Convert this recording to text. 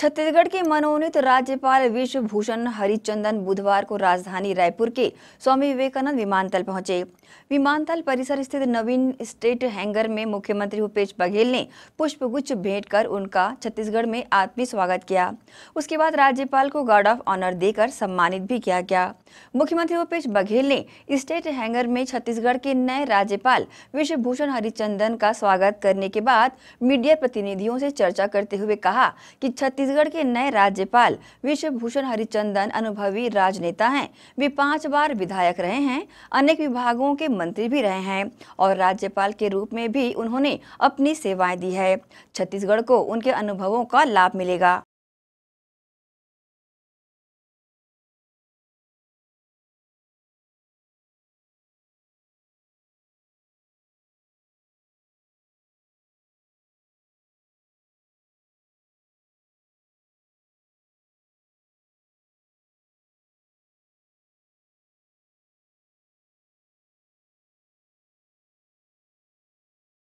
छत्तीसगढ़ के मनोनीत राज्यपाल विश्वभूषण हरिचंदन बुधवार को राजधानी रायपुर के स्वामी विवेकानंद विमानतल पहुंचे विमानतल परिसर स्थित नवीन स्टेट हैंगर में मुख्यमंत्री भूपेश बघेल ने पुष्पगुच्छ भेंट कर उनका छत्तीसगढ़ में आत्मीय स्वागत किया उसके बाद राज्यपाल को गार्ड ऑफ ऑनर देकर सम्मानित भी किया गया मुख्यमंत्री भूपेश बघेल ने स्टेट हैंगर में छत्तीसगढ़ के नए राज्यपाल विश्वभूषण हरिचंदन का स्वागत करने के बाद मीडिया प्रतिनिधियों से चर्चा करते हुए कहा कि छत्तीसगढ़ के नए राज्यपाल विश्वभूषण हरिचंदन अनुभवी राजनेता हैं वे पांच बार विधायक रहे हैं अनेक विभागों के मंत्री भी रहे हैं और राज्यपाल के रूप में भी उन्होंने अपनी सेवाएं दी है छत्तीसगढ़ को उनके अनुभवों का लाभ मिलेगा